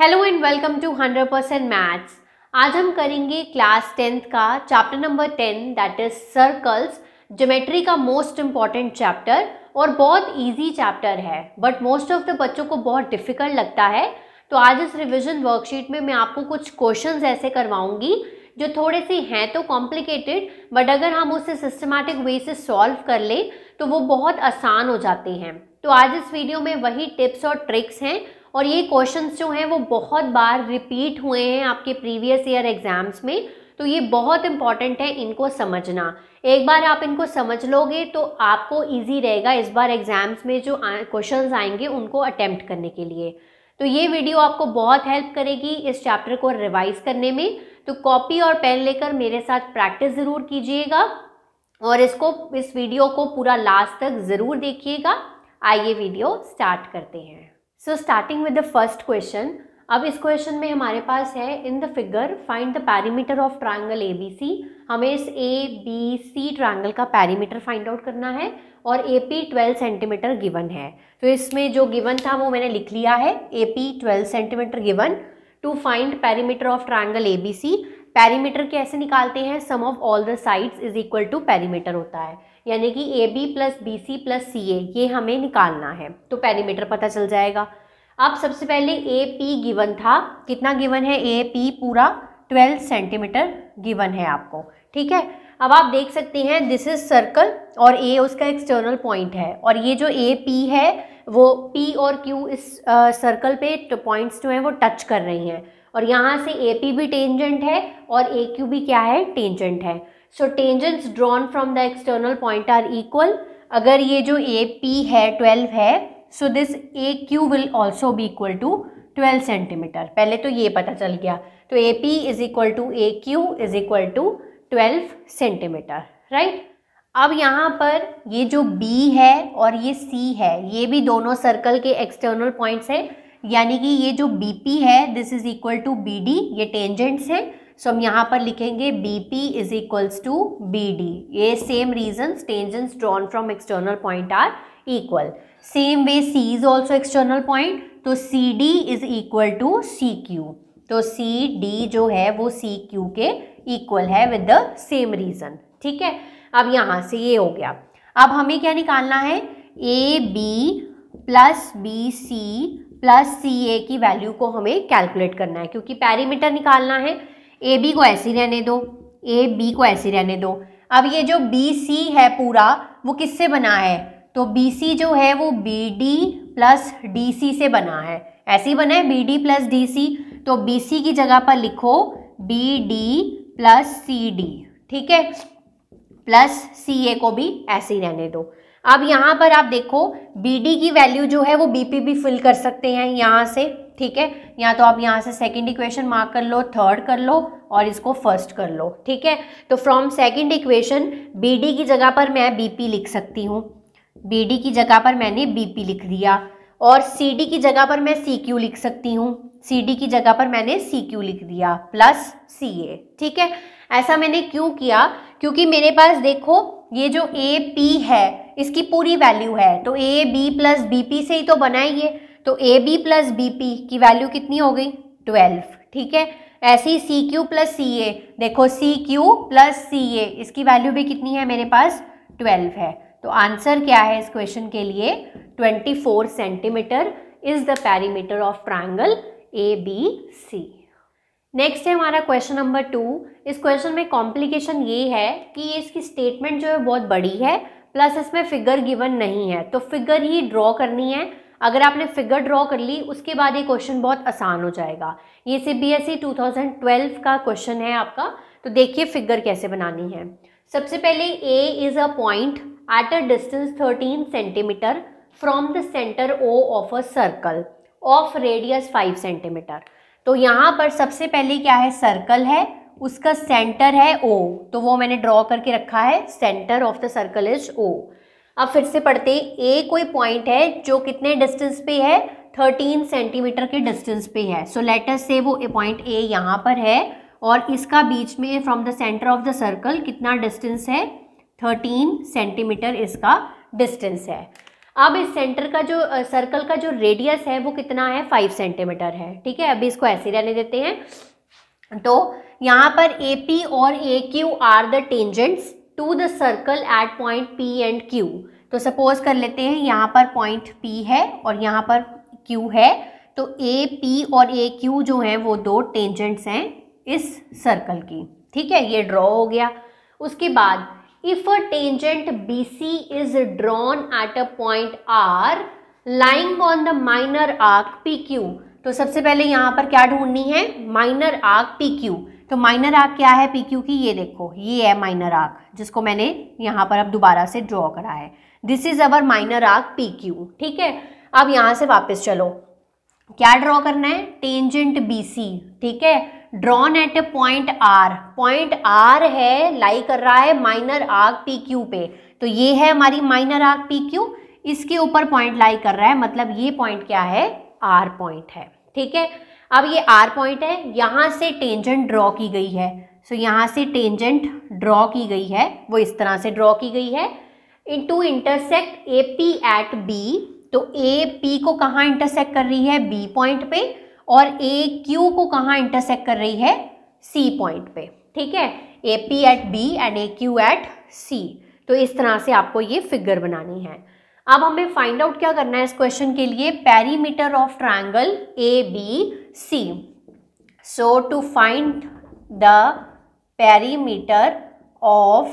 hello and welcome to 100% percent maths आज हम करेंगे क्लास टेंथ का chapter number ten that is circles geometry का मोस्ट इम्पॉर्टेंट चैप्टर और बहुत इजी चैप्टर है बट मोस्ट ऑफ द बच्चों को बहुत डिफिकल्ट लगता है तो आज इस रिविजन वर्कशीट में मैं आपको कुछ क्वेश्चन ऐसे करवाऊंगी जो थोड़े से हैं तो कॉम्प्लिकेटेड बट अगर हम उसे सिस्टमैटिक वे से सॉल्व कर लें तो वो बहुत आसान हो जाते हैं तो आज इस वीडियो में वही टिप्स और ट्रिक्स हैं और ये क्वेश्चंस जो हैं वो बहुत बार रिपीट हुए हैं आपके प्रीवियस ईयर एग्ज़ाम्स में तो ये बहुत इंपॉर्टेंट है इनको समझना एक बार आप इनको समझ लोगे तो आपको इजी रहेगा इस बार एग्ज़ाम्स में जो क्वेश्चन आएंगे उनको अटैम्प्ट करने के लिए तो ये वीडियो आपको बहुत हेल्प करेगी इस चैप्टर को रिवाइज़ करने में तो कॉपी और पेन लेकर मेरे साथ प्रैक्टिस ज़रूर कीजिएगा और इसको इस वीडियो को पूरा लास्ट तक ज़रूर देखिएगा आइए वीडियो स्टार्ट करते हैं so starting with the first question अब इस क्वेश्चन में हमारे पास है in the figure find the perimeter of triangle A B C हमें इस ए बी सी ट्रायंगल का पैरीमीटर फाइंड आउट करना है और A P twelve centimetre given है तो इसमें जो गिवन था वो मैंने लिख लिया है A P twelve centimetre given to find perimeter of triangle A B C perimeter कैसे निकालते हैं sum of all the sides is equal to perimeter होता है यानी कि A B plus B C plus C A ये हमें निकालना है तो पैरीमीटर पता चल जाएगा अब सबसे पहले ए पी गिवन था कितना गिवन है ए पी पूरा 12 सेंटीमीटर गिवन है आपको ठीक है अब आप देख सकते हैं दिस इज सर्कल और ए उसका एक्सटर्नल पॉइंट है और ये जो ए पी है वो पी और क्यू इस सर्कल पे पॉइंट्स तो जो हैं वो टच कर रही हैं और यहाँ से ए पी भी टेंजेंट है और ए क्यू भी क्या है टेंजेंट है so tangents drawn from the external point are equal अगर ये जो ए पी है ट्वेल्व है so this A Q will also be equal to twelve centimetre पहले तो ये पता चल गया तो A P is equal to A Q is equal to twelve centimetre right अब यहाँ पर ये जो बी है और ये सी है ये भी दोनों सर्कल के एक्सटर्नल पॉइंट्स हैं यानी कि ये जो बी पी है this is equal to B D ये टेंजेंट्स हैं सो हम यहाँ पर लिखेंगे B P is equals to B D ये same reason tangents drawn from external point are equal same way C is also external point तो C D is equal to C Q तो C D जो है वो C Q के equal है with the same reason ठीक है अब यहाँ से ये हो गया अब हमें क्या निकालना है A B plus B C plus C A की वैल्यू को हमें कैलकुलेट करना है क्योंकि पैरीमीटर निकालना है ए बी को ऐसे रहने दो ए बी को ऐसे रहने दो अब ये जो बी सी है पूरा वो किससे बना है तो बी सी जो है वो B D plus D C से बना है ऐसे ही बना है B D plus D C तो बी सी की जगह पर लिखो B D plus C D ठीक है प्लस सी ए को भी ऐसे ही रहने दो अब यहाँ पर आप देखो डी की वैल्यू जो है वो पी भी फिल कर सकते हैं यहाँ से ठीक है या तो आप यहाँ से सेकेंड इक्वेशन मार्क कर लो थर्ड कर लो और इसको फर्स्ट कर लो ठीक है तो from second equation B D की जगह पर मैं बी पी लिख सकती हूँ बी डी की जगह पर मैंने बी पी लिख दिया और सी डी की जगह पर मैं सी क्यू लिख सकती हूँ सी डी की जगह पर मैंने सी क्यू लिख दिया प्लस सी ए ठीक है ऐसा मैंने क्यों किया क्योंकि मेरे पास देखो ये जो ए पी है इसकी पूरी वैल्यू है तो A B plus B P से ही तो बना ही है तो A B plus B P की वैल्यू कितनी हो गई ट्वेल्व ठीक है ऐसी सी क्यू प्लस सी ए देखो सी क्यू प्लस सी ए इसकी वैल्यू भी कितनी है मेरे पास ट्वेल्व है तो आंसर क्या है इस क्वेश्चन के लिए twenty four centimetre is the perimeter of triangle A B C next है हमारा क्वेश्चन नंबर टू इस क्वेश्चन में कॉम्प्लिकेशन ये है कि इसकी स्टेटमेंट जो है बहुत बड़ी है प्लस इसमें फिगर गिवन नहीं है तो फिगर ही ड्रॉ करनी है अगर आपने फिगर ड्रॉ कर ली उसके बाद ये क्वेश्चन बहुत आसान हो जाएगा ये C B S E two thousand twelve का क्वेश्चन है आपका तो देखिए फिगर कैसे बनानी है सबसे पहले A is a point at a distance thirteen centimetre from the centre O of a circle of radius five centimetre तो यहाँ पर सबसे पहले क्या है सर्कल है उसका सेंटर है ओ तो वो मैंने ड्रॉ करके रखा है centre of the circle is O अब फिर से पढ़ते ए कोई पॉइंट है जो कितने डिस्टेंस पे है 13 सेंटीमीटर के डिस्टेंस पे है सो लेटर से वो ए पॉइंट ए यहाँ पर है और इसका बीच में from the centre of the circle कितना डिस्टेंस है 13 सेंटीमीटर इसका डिस्टेंस है अब इस सेंटर का जो सर्कल का जो रेडियस है वो कितना है 5 सेंटीमीटर है ठीक है अभी इसको ऐसे रहने देते हैं तो यहाँ पर ए पी और A Q are the tangents to the circle at point P and Q तो सपोज कर लेते हैं यहाँ पर पॉइंट पी है और यहाँ पर क्यू है तो ए पी और ए क्यू जो है वो दो टेंजेंट्स हैं इस सर्कल की ठीक है ये ड्रॉ हो गया उसके बाद if tangent B C is drawn at a point R lying on the minor arc P Q तो सबसे पहले यहाँ पर क्या ढूंढनी है माइनर आर्क पी क्यू तो माइनर आर्क क्या है पी क्यू की ये देखो ये है माइनर आर्क जिसको मैंने यहाँ पर अब दोबारा से ड्रॉ करा है this is our minor arc P Q ठीक है अब यहाँ से वापस चलो क्या ड्रॉ करना है टेंजेंट बी सी ठीक है drawn at a point R point R है लाई कर रहा है माइनर आर्क पी क्यू पे तो ये है हमारी माइनर आर्क पी क्यू इसके ऊपर पॉइंट लाई कर रहा है मतलब ये पॉइंट क्या है आर पॉइंट है ठीक है अब ये आर पॉइंट है यहाँ से टेंजेंट ड्रॉ की गई है सो so, यहाँ से टेंजेंट ड्रॉ की गई है वो इस तरह से ड्रॉ की गई है in to intersect A P at B तो ए पी को कहाँ इंटरसेक्ट कर रही है बी पॉइंट पे और ए क्यू को कहाँ इंटरसेक्ट कर रही है सी पॉइंट पे ठीक है A P at B and A Q at C तो इस तरह से आपको ये फिगर बनानी है अब हमें फाइंड आउट क्या करना है इस क्वेश्चन के लिए perimeter of triangle A B C so to find the perimeter of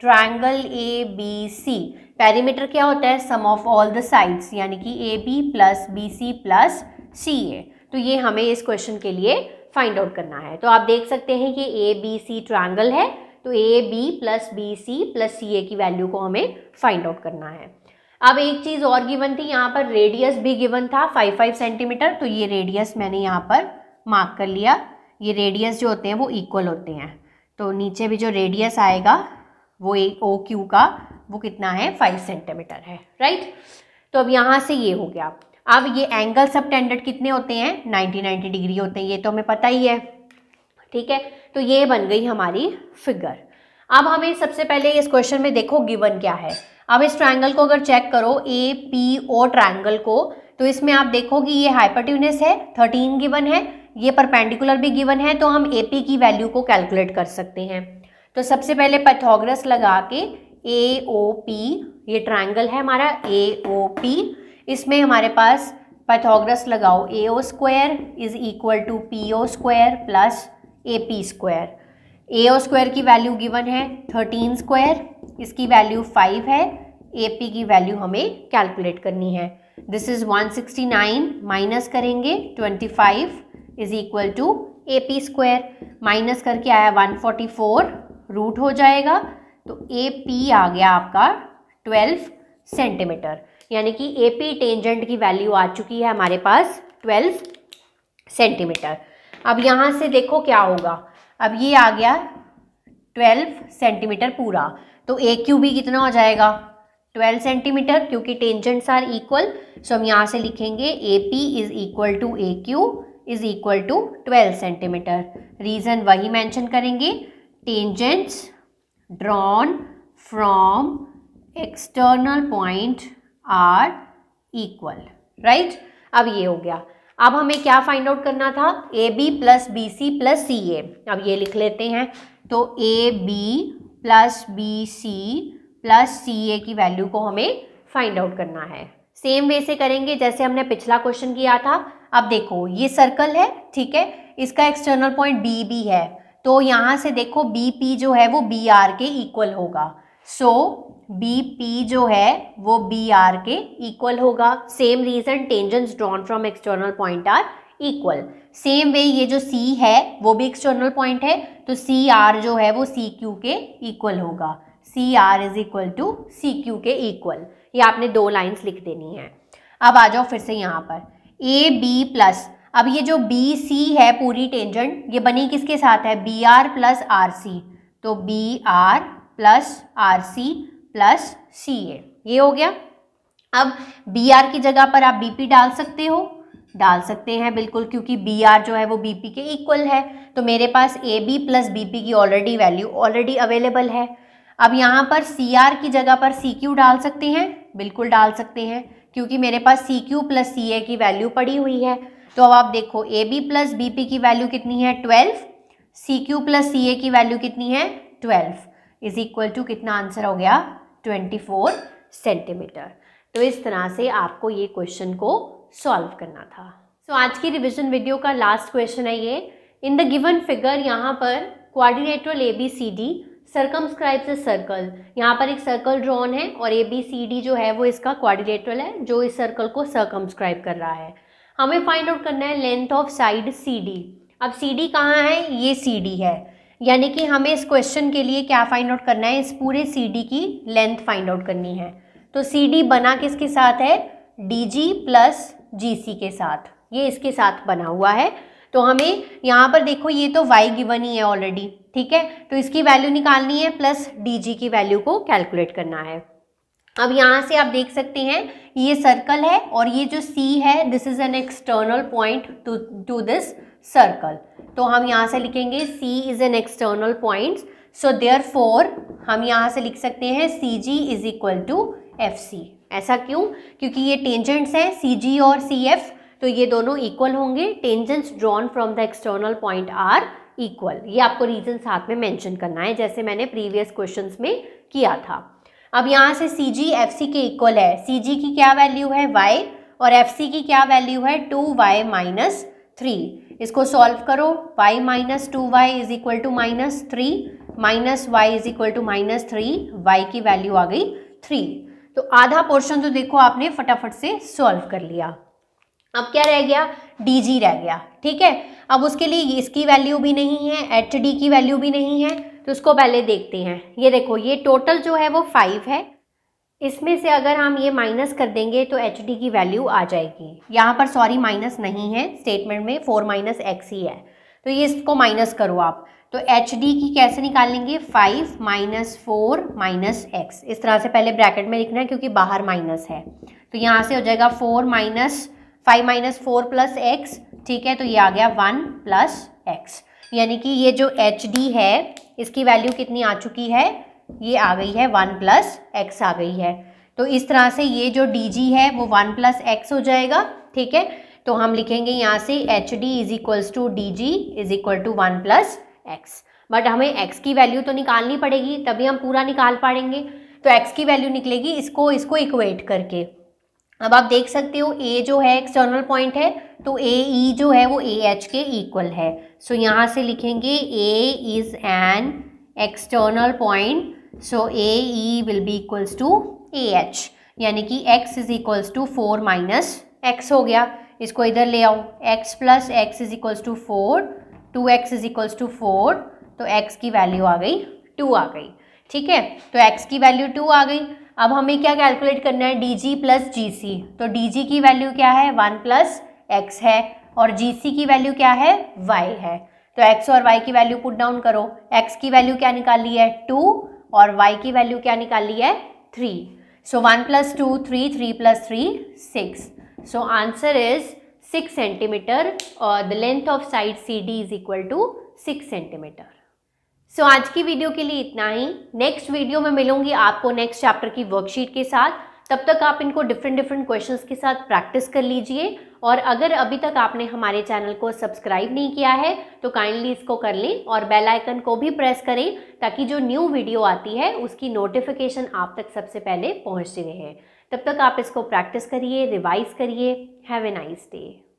triangle A B C perimeter क्या होता है sum of all the sides यानी कि A B plus B C plus C A तो ये हमें इस क्वेश्चन के लिए फाइंड आउट करना है तो आप देख सकते हैं कि ए बी सी ट्राइंगल है तो A B plus B C plus C A की वैल्यू को हमें फाइंड आउट करना है अब एक चीज़ और गिवन थी यहाँ पर रेडियस भी गिवन था फाइव फाइव सेंटीमीटर तो ये रेडियस मैंने यहाँ पर मार्क कर लिया ये रेडियस जो होते हैं वो इक्वल होते हैं तो नीचे भी जो रेडियस आएगा वो ए ओ क्यू का वो कितना है फाइव सेंटीमीटर है राइट तो अब यहाँ से ये हो गया अब ये एंगल सब टेंडर्ड कितने होते हैं नाइन्टी नाइन्टी डिग्री होते हैं ये तो हमें पता ही है ठीक है तो ये बन गई हमारी फिगर अब हमें सबसे पहले इस क्वेश्चन में देखो गिवन क्या है अब इस ट्रायंगल को अगर चेक करो ए पी ओ ट्रायंगल को तो इसमें आप देखो कि ये हाइपरट्यूनस है थर्टीन गिवन है ये परपेंडिकुलर भी गिवन है तो हम ए पी की वैल्यू को कैलकुलेट कर सकते हैं तो सबसे पहले पैथोग्रस लगा के ए ओ पी ये ट्रायंगल है हमारा ए ओ पी इसमें हमारे पास पैथोग्रस लगाओ A O square is equal to P O square plus A P square A O square की वैल्यू गिवन है थर्टीन स्क्वायर इसकी वैल्यू फाइव है ए पी की वैल्यू हमें कैलकुलेट करनी है दिस इज 169 माइनस करेंगे 25 is equal to A P square minus करके आया 144 रूट हो जाएगा तो ए पी आ गया आपका 12 सेंटीमीटर यानी कि ए पी टेंजेंट की वैल्यू आ चुकी है हमारे पास 12 सेंटीमीटर अब यहाँ से देखो क्या होगा अब ये आ गया 12 सेंटीमीटर पूरा तो ए क्यू भी कितना हो जाएगा 12 सेंटीमीटर क्योंकि टेंजेंट्स आर इक्वल सो हम यहाँ से लिखेंगे A P is equal to A Q is equal to 12 centimetre reason वही मेंशन करेंगे tangents drawn from external point are equal right अब ये हो गया अब हमें क्या फाइंड आउट करना था A B plus B C plus C A अब ये लिख लेते हैं तो A B plus B C plus C A की वैल्यू को हमें फाइंड आउट करना है सेम वे से करेंगे जैसे हमने पिछला क्वेश्चन किया था अब देखो ये सर्कल है ठीक है इसका एक्सटर्नल पॉइंट बी बी है तो यहाँ से देखो बी पी जो है वो बी आर के इक्वल होगा सो बी पी जो है वो बी आर के इक्वल होगा same reason tangents drawn from external point are equal same way ये जो सी है वो भी एक्सटर्नल पॉइंट है तो सी आर जो है वो सी क्यू के इक्वल होगा C R is equal to C Q के इक्वल ये आपने दो लाइंस लिख देनी है अब आ जाओ फिर से यहाँ पर ए बी प्लस अब ये जो बी सी है पूरी टेंजेंट ये बनी किसके साथ है B R plus R C तो B R plus R C plus C A ये हो गया अब बी आर की जगह पर आप बी पी डाल सकते हो डाल सकते हैं बिल्कुल क्योंकि बी आर जो है वो बी पी के इक्वल है तो मेरे पास A B plus B P की ऑलरेडी वैल्यू ऑलरेडी अवेलेबल है अब यहाँ पर सी आर की जगह पर सी क्यू डाल सकते हैं बिल्कुल डाल सकते हैं क्योंकि मेरे पास सी क्यू प्लस सी ए की वैल्यू पड़ी हुई है तो अब आप देखो A B plus B P की वैल्यू कितनी है twelve C Q plus C A की वैल्यू कितनी है ट्वेल्व इज इक्वल टू कितना आंसर हो गया ट्वेंटी फोर सेंटीमीटर तो इस तरह से आपको ये क्वेश्चन को सॉल्व करना था सो so, आज की रिविजन वीडियो का लास्ट क्वेश्चन है ये इन द गिवन फिगर यहाँ पर quadrilateral A B C D circumscribes a circle यहाँ पर एक सर्कल ड्रॉन है और ए बी सी डी जो है वो इसका क्वारिनेटरल है जो इस सर्कल को सरकमस्क्राइब कर रहा है हमें फाइंड आउट करना है length of side C D अब सी डी कहाँ है ये सी डी है यानी कि हमें इस क्वेश्चन के लिए क्या फाइंड आउट करना है इस पूरे सी डी की लेंथ फाइंड आउट करनी है तो सी डी बना किसके साथ है डी जी प्लस जी के साथ ये इसके साथ बना हुआ है तो हमें यहाँ पर देखो ये तो y गिवन ही है ऑलरेडी ठीक है तो इसकी वैल्यू निकालनी है प्लस dg की वैल्यू को कैलकुलेट करना है अब यहाँ से आप देख सकते हैं ये सर्कल है और ये जो C है this is an external point to this circle तो हम यहाँ से लिखेंगे C is an external point so therefore हम यहाँ से लिख सकते हैं C G is equal to F C ऐसा क्यों क्योंकि ये टेंजेंट्स हैं सी जी और सी एफ तो ये दोनों इक्वल होंगे tangents drawn from the external point are equal ये आपको रीजन साथ में मेंशन करना है जैसे मैंने प्रीवियस क्वेश्चंस में किया था अब यहाँ से सी जी एफ सी के इक्वल है सी जी की क्या वैल्यू है वाई और एफ सी की क्या वैल्यू है टू वाई माइनस थ्री इसको सॉल्व करो Y minus two Y is equal to minus three minus Y is equal to minus three Y की वैल्यू आ गई थ्री तो आधा पोर्शन तो देखो आपने फटाफट से सॉल्व कर लिया अब क्या रह गया डी रह गया ठीक है अब उसके लिए इसकी वैल्यू भी नहीं है एच की वैल्यू भी नहीं है तो उसको पहले देखते हैं ये देखो ये टोटल जो है वो फाइव है इसमें से अगर हम ये माइनस कर देंगे तो एच की वैल्यू आ जाएगी यहाँ पर सॉरी माइनस नहीं है स्टेटमेंट में फोर माइनस एक्स ही है तो ये इसको माइनस करो आप तो एच डी की कैसे निकालेंगे five minus four minus X इस तरह से पहले ब्रैकेट में लिखना है क्योंकि बाहर माइनस है तो यहाँ से हो जाएगा four minus five minus four plus X ठीक है तो ये आ गया वन प्लस एक्स यानी कि ये जो एच डी है इसकी वैल्यू कितनी आ चुकी है ये आ गई है वन प्लस एक्स आ गई है तो इस तरह से ये जो डी जी है वो वन प्लस एक्स हो जाएगा ठीक है तो हम लिखेंगे यहाँ से H D is equals to D G is equal to one plus X but हमें एक्स की वैल्यू तो निकालनी पड़ेगी तभी हम पूरा निकाल पाएंगे तो एक्स की वैल्यू निकलेगी इसको इसको इक्वेट करके अब आप देख सकते हो ए जो है एक्सटर्नल पॉइंट है तो ए ई e जो है वो ए एच के इक्वल है सो so, यहाँ से लिखेंगे A is an external point so A E will be equals to A H यानी कि x is equals to four minus X हो गया इसको इधर ले आओ x plus X is equals to four two X is equals to four तो X की वैल्यू आ गई टू आ गई ठीक है तो एक्स की वैल्यू टू आ गई अब हमें क्या कैलकुलेट करना है डी जी प्लस जी सी तो डी जी की वैल्यू क्या है वन प्लस एक्स है और जी सी की वैल्यू क्या है वाई है तो एक्स और वाई की वैल्यू पुट डाउन करो एक्स की वैल्यू क्या निकाली है टू और वाई की वैल्यू क्या निकाली है three so one plus two three three plus three six so answer is 6 centimetre और the length of side C D is equal to 6 centimetre so आज की वीडियो के लिए इतना ही नेक्स्ट वीडियो में मिलूंगी आपको नेक्स्ट चैप्टर की वर्कशीट के साथ तब तक आप इनको डिफरेंट डिफरेंट क्वेश्चंस के साथ प्रैक्टिस कर लीजिए और अगर अभी तक आपने हमारे चैनल को सब्सक्राइब नहीं किया है तो काइंडली इसको कर लें और बेल आइकन को भी प्रेस करें ताकि जो न्यू वीडियो आती है उसकी नोटिफिकेशन आप तक सबसे पहले पहुंच रहे हैं तब तक आप इसको प्रैक्टिस करिए रिवाइज करिए हैव ए नाइस डे